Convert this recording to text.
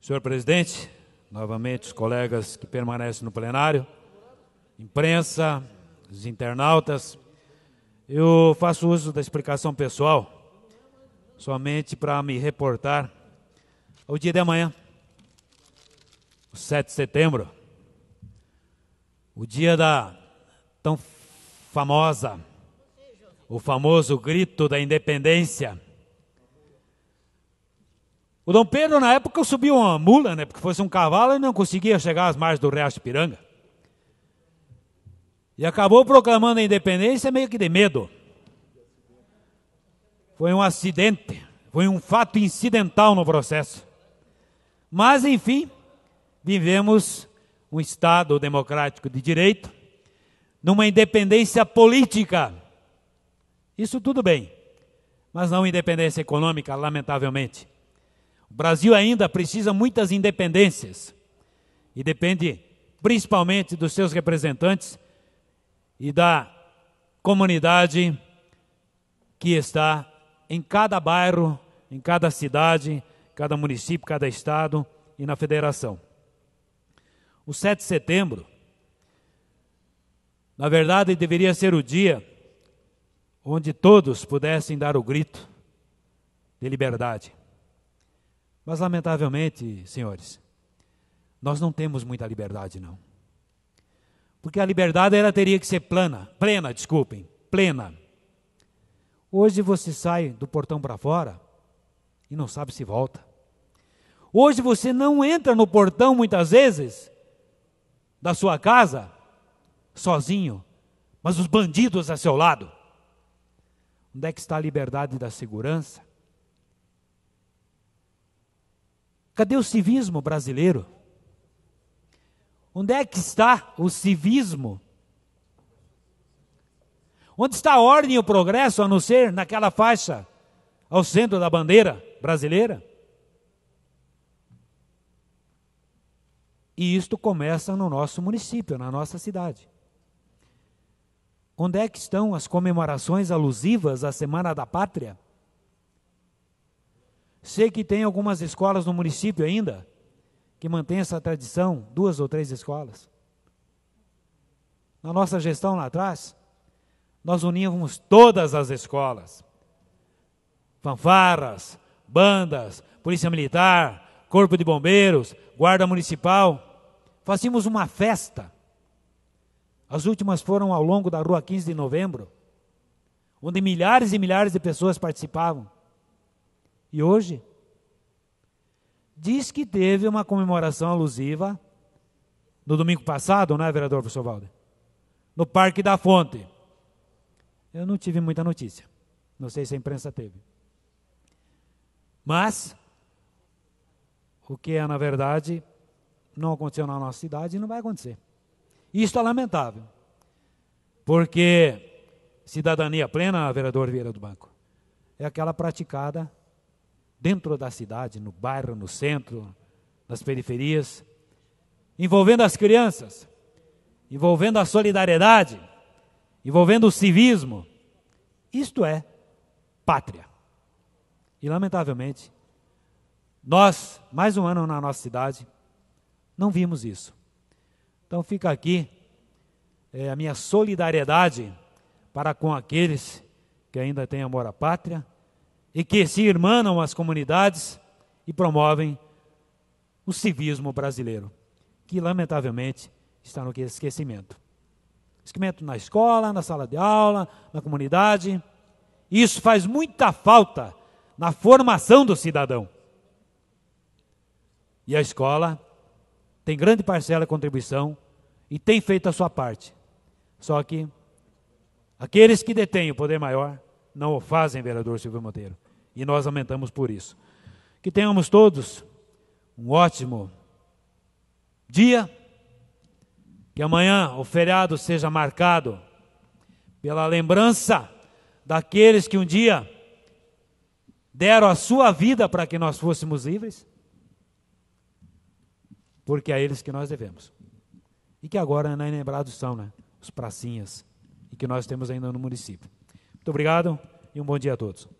Senhor presidente, novamente os colegas que permanecem no plenário, imprensa, os internautas, eu faço uso da explicação pessoal somente para me reportar ao dia de amanhã, o 7 de setembro, o dia da tão famosa, o famoso grito da independência o Dom Pedro, na época, subiu uma mula, né, porque fosse um cavalo, e não conseguia chegar às margens do Riacho de Piranga. E acabou proclamando a independência meio que de medo. Foi um acidente, foi um fato incidental no processo. Mas, enfim, vivemos um Estado democrático de direito, numa independência política. Isso tudo bem, mas não independência econômica, lamentavelmente. O Brasil ainda precisa muitas independências e depende principalmente dos seus representantes e da comunidade que está em cada bairro, em cada cidade, cada município, cada estado e na federação. O 7 de setembro, na verdade, deveria ser o dia onde todos pudessem dar o grito de liberdade. Mas, lamentavelmente, senhores, nós não temos muita liberdade, não. Porque a liberdade ela teria que ser plana, plena, desculpem, plena. Hoje você sai do portão para fora e não sabe se volta. Hoje você não entra no portão muitas vezes da sua casa sozinho, mas os bandidos a seu lado. Onde é que está a liberdade da segurança? Cadê o civismo brasileiro? Onde é que está o civismo? Onde está a ordem e o progresso, a não ser naquela faixa ao centro da bandeira brasileira? E isto começa no nosso município, na nossa cidade. Onde é que estão as comemorações alusivas à Semana da Pátria? Sei que tem algumas escolas no município ainda que mantém essa tradição, duas ou três escolas. Na nossa gestão lá atrás, nós uníamos todas as escolas: fanfarras, bandas, polícia militar, corpo de bombeiros, guarda municipal. Fazíamos uma festa. As últimas foram ao longo da rua 15 de novembro, onde milhares e milhares de pessoas participavam. E hoje? Diz que teve uma comemoração alusiva no domingo passado, não é, vereador professor Valde? No Parque da Fonte. Eu não tive muita notícia. Não sei se a imprensa teve. Mas, o que é, na verdade, não aconteceu na nossa cidade e não vai acontecer. Isso é lamentável. Porque cidadania plena, vereador Vieira do Banco, é aquela praticada dentro da cidade, no bairro, no centro, nas periferias, envolvendo as crianças, envolvendo a solidariedade, envolvendo o civismo. Isto é pátria. E lamentavelmente, nós, mais um ano na nossa cidade, não vimos isso. Então fica aqui é, a minha solidariedade para com aqueles que ainda têm amor à pátria e que se irmanam as comunidades e promovem o civismo brasileiro, que lamentavelmente está no esquecimento. Esquecimento na escola, na sala de aula, na comunidade. Isso faz muita falta na formação do cidadão. E a escola tem grande parcela de contribuição e tem feito a sua parte. Só que aqueles que detêm o poder maior não o fazem, vereador Silvio Monteiro. E nós lamentamos por isso. Que tenhamos todos um ótimo dia. Que amanhã o feriado seja marcado pela lembrança daqueles que um dia deram a sua vida para que nós fôssemos livres, porque é a eles que nós devemos. E que agora é lembrados são, né? Os pracinhas, e que nós temos ainda no município. Muito obrigado e um bom dia a todos.